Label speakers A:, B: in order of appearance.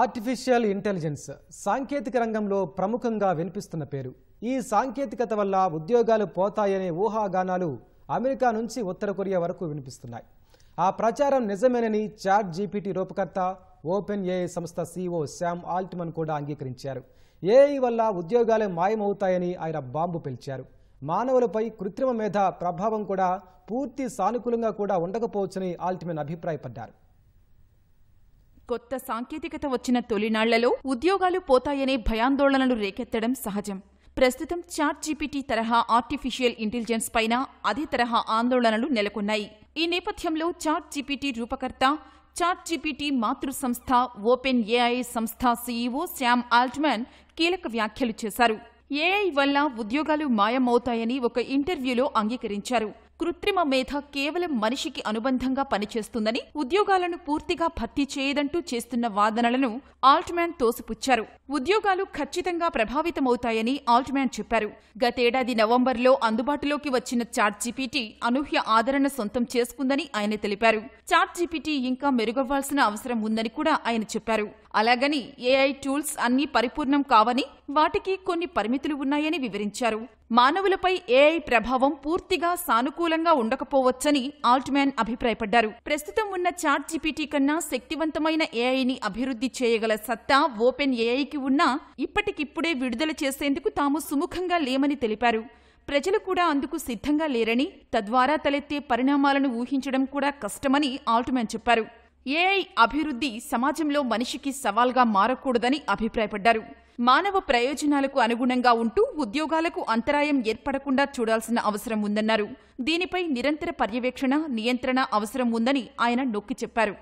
A: artificial intelligence సాంకేతిక రంగంలో ప్రముఖంగా వినిపిస్తున్న పేరు ఈ సాంకేతికత వల్ల ఉద్యోగాలు పోతాయనే ఊహాగానాలు అమెరికా నుంచి ఉత్తర కొరియా వరకు వినిపిస్తున్నాయి ఆ ప్రచారం నిజమేనని చాట్ జీపీటీ రూపకర్త ఓపెన్ ఏఐ సంస్థ సిఓ శామ్ ఆల్ట్మన్ కూడా అంగీకరించారు ఏఐ వల్ల ఉద్యోగాలు మాయమవుతాయని ఆయన బాంబు పిలిచారు మానవులపై కృత్రిమ మేధ ప్రభావం కూడా పూర్తి సానుకూలంగా కూడా ఉండకపోవచ్చని ఆల్ట్మెన్ అభిప్రాయపడ్డారు
B: కొత్త సాంకేతికత వచ్చిన తొలినాళ్లలో ఉద్యోగాలు పోతాయనే భయాందోళనలు రేకెత్తడం సహజం ప్రస్తుతం చాట్ జీపీటీ తరహా ఆర్టిఫిషియల్ ఇంటెలిజెన్స్ పైన అదే తరహా ఆందోళనలు నెలకొన్నాయి ఈ నేపథ్యంలో చాట్ జీపీటీ రూపకర్త చాట్ జీపీటీ మాతృ సంస్థ ఓపెన్ ఏఐ సంస్థ సీఈఓ శామ్ ఆల్ట్మన్ కీలక వ్యాఖ్యలు చేశారు ఏఐ వల్ల ఉద్యోగాలు మాయమవుతాయని ఒక ఇంటర్వ్యూలో అంగీకరించారు కృత్రిమ మేధ కేవలం మనిషికి అనుబంధంగా పనిచేస్తుందని ఉద్యోగాలను పూర్తిగా భర్తీ చేయదంటూ చేస్తున్న వాదనలను ఆల్ట్మ్యాన్ తోసిపుచ్చారు ఉద్యోగాలు ఖచ్చితంగా ప్రభావితమవుతాయని ఆల్ట్మ్యాన్ చెప్పారు గతేడాది నవంబర్లో అందుబాటులోకి వచ్చిన చాట్ జీపీటీ అనూహ్య ఆదరణ సొంతం చేసుకుందని ఆయన తెలిపారు చాట్ జీపీటీ ఇంకా మెరుగవ్వాల్సిన అవసరం ఉందని కూడా ఆయన చెప్పారు అలాగని ఏఐ టూల్స్ అన్ని పరిపూర్ణం కావని వాటికి కొన్ని పరిమితులు ఉన్నాయని వివరించారు మానవులపై ఏఐ ప్రభావం పూర్తిగా సానుకూల అనుకూలంగా ఉండకపోవచ్చని ఆల్ట్మ్యాన్ అభిప్రాయపడ్డారు ప్రస్తుతం ఉన్న చాట్ జీపీటీ కన్నా శక్తివంతమైన ఏఐని అభివృద్ధి చేయగల సత్తా ఓపెన్ ఏఐకి ఉన్నా ఇప్పటికిప్పుడే విడుదల చేసేందుకు తాము సుముఖంగా లేమని తెలిపారు ప్రజలు కూడా అందుకు సిద్ధంగా లేరని తద్వారా తలెత్తే పరిణామాలను ఊహించడం కూడా కష్టమని ఆల్ట్మ్యాన్ చెప్పారు ఏఐ అభివృద్ధి సమాజంలో మనిషికి సవాల్గా మారకూడదని అభిప్రాయపడ్డారు మానవ ప్రయోజనాలకు అనుగుణంగా ఉంటూ ఉద్యోగాలకు అంతరాయం ఏర్పడకుండా చూడాల్సిన అవసరం ఉందన్నారు దీనిపై నిరంతర పర్యవేక్షణ నియంత్రణ అవసరం ఉందని ఆయన నొక్కి చెప్పారు